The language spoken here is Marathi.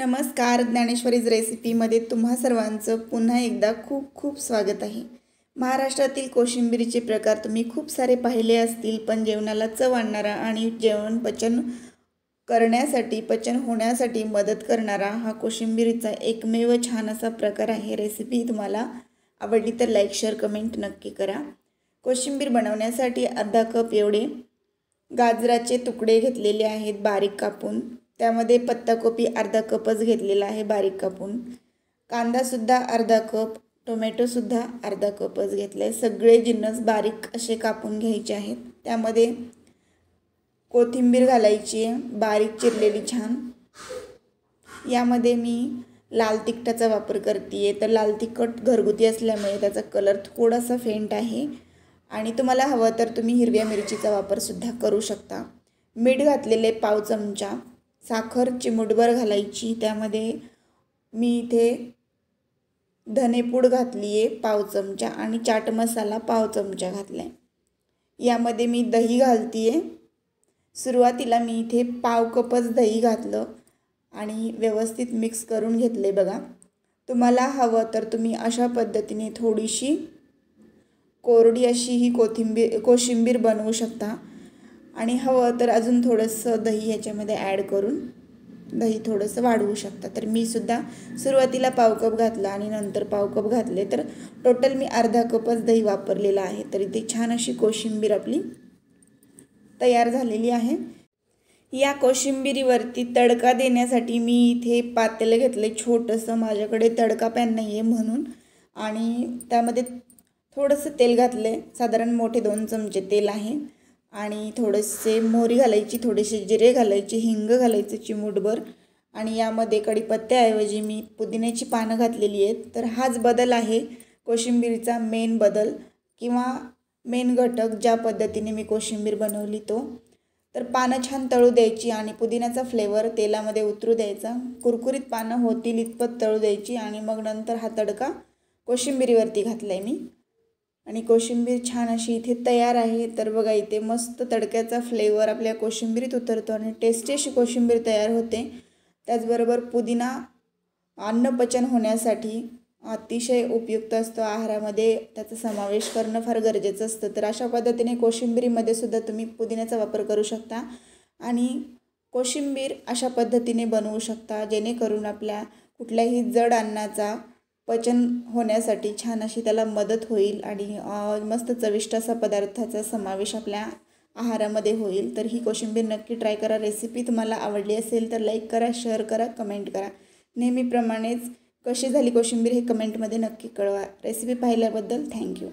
नमस्कार ज्ञानेश्वरीज रेसिपीमध्ये तुम्हा सर्वांचं पुन्हा एकदा खूप खूप स्वागत आहे महाराष्ट्रातील कोशिंबिरीचे प्रकार तुम्ही खूप सारे पाहिले असतील पण जेवणाला चव आणणारा आणि जेवण पचन करण्यासाठी पचन होण्यासाठी मदत करणारा हा कोशिंबिरीचा एकमेव छान असा प्रकार आहे रेसिपी तुम्हाला आवडली तर लाईक शेअर कमेंट नक्की करा कोशिंबीर बनवण्यासाठी अर्धा कप एवढे गाजराचे तुकडे घेतलेले आहेत बारीक कापून त्यामध्ये पत्ताकोबी अर्धा कपच घेतलेला आहे बारीक कापून कांदासुद्धा अर्धा कप टोमॅटोसुद्धा अर्धा कपच घेतला आहे सगळे जिन्नस बारीक असे कापून घ्यायचे आहेत त्यामध्ये कोथिंबीर घालायची आहे बारीक चिरलेली छान यामध्ये मी लाल तिखटाचा वापर करते आहे तर लाल तिखट घरगुती असल्यामुळे त्याचा कलर थोडासा फेंट आहे आणि तुम्हाला हवं तर तुम्ही हिरव्या मिरचीचा वापरसुद्धा करू शकता मीठ घातलेले पाव चमचा साखर चिमूटभर घालायची त्यामध्ये मी इथे धनेपूड घातली आहे पाव चमचा आणि चाट मसाला पाव चमचा घातला आहे यामध्ये मी दही घालती आहे सुरुवातीला मी इथे पाव कपच दही घातलं आणि व्यवस्थित मिक्स करून घेतले बघा तुम्हाला हवं तर तुम्ही अशा पद्धतीने थोडीशी कोरडी अशी ही कोथिंबीर कोशिंबीर बनवू शकता आणि हवं तर अजून थोडंसं दही याच्यामध्ये ॲड करून दही थोडंसं वाढवू शकता तर मी सुद्धा सुरुवातीला पाव कप घातला आणि नंतर पाव कप घातले तर टोटल मी अर्धा कपच दही वापरलेलं आहे तर इथे छान अशी कोशिंबीर आपली तयार झालेली आहे या कोशिंबिरीवरती तडका देण्यासाठी मी इथे पातेलं घेतले छोटंसं माझ्याकडे तडका पॅन नाही आहे म्हणून आणि त्यामध्ये थोडंसं तेल घातलं आहे साधारण मोठे दोन चमचे तेल आहे आणि थोडेसे मोहरी घालायची थोडेसे जिरे घालायचे हिंग घालायचं चिमूटभर आणि यामध्ये कढीपत्त्याऐवजी मी पुदिन्याची पानं घातलेली आहेत तर हाच बदल आहे कोशिंबीरचा मेन बदल किंवा मेन घटक ज्या पद्धतीने मी कोशिंबीर बनवली तो तर पानं छान तळू द्यायची आणि पुदिन्याचा फ्लेवर तेलामध्ये उतरू द्यायचा कुरकुरीत पानं होतील इतपत तळू द्यायची आणि मग नंतर हा तडका कोशिंबिरीवरती घातला आहे मी आणि कोशिंबीर छान अशी इथे तयार आहे तर बघा इथे मस्त तडक्याचा फ्लेवर आपल्या कोशिंबीरीत उतरतो आणि टेस्टी अशी कोशिंबीर तयार होते त्याचबरोबर पुदिना अन्नपचन होण्यासाठी अतिशय उपयुक्त असतो आहारामध्ये त्याचा समावेश करणं फार गरजेचं असतं तर अशा पद्धतीने कोशिंबिरीमध्ये सुद्धा तुम्ही पुदिन्याचा वापर करू शकता आणि कोशिंबीर अशा पद्धतीने बनवू शकता जेणेकरून आपल्या कुठल्याही जड अन्नाचा पचन होण्यासाठी छान अशी त्याला मदत होईल आणि मस्त चविष्ट असा पदार्थाचा समावेश आपल्या आहारामध्ये होईल तर ही कोशिंबीर नक्की ट्राय करा रेसिपी तुम्हाला आवडली असेल तर लाईक करा शेअर करा कमेंट करा नेहमीप्रमाणेच कशी झाली कोशिंबीर हे कमेंटमध्ये नक्की कळवा रेसिपी पाहिल्याबद्दल थँक्यू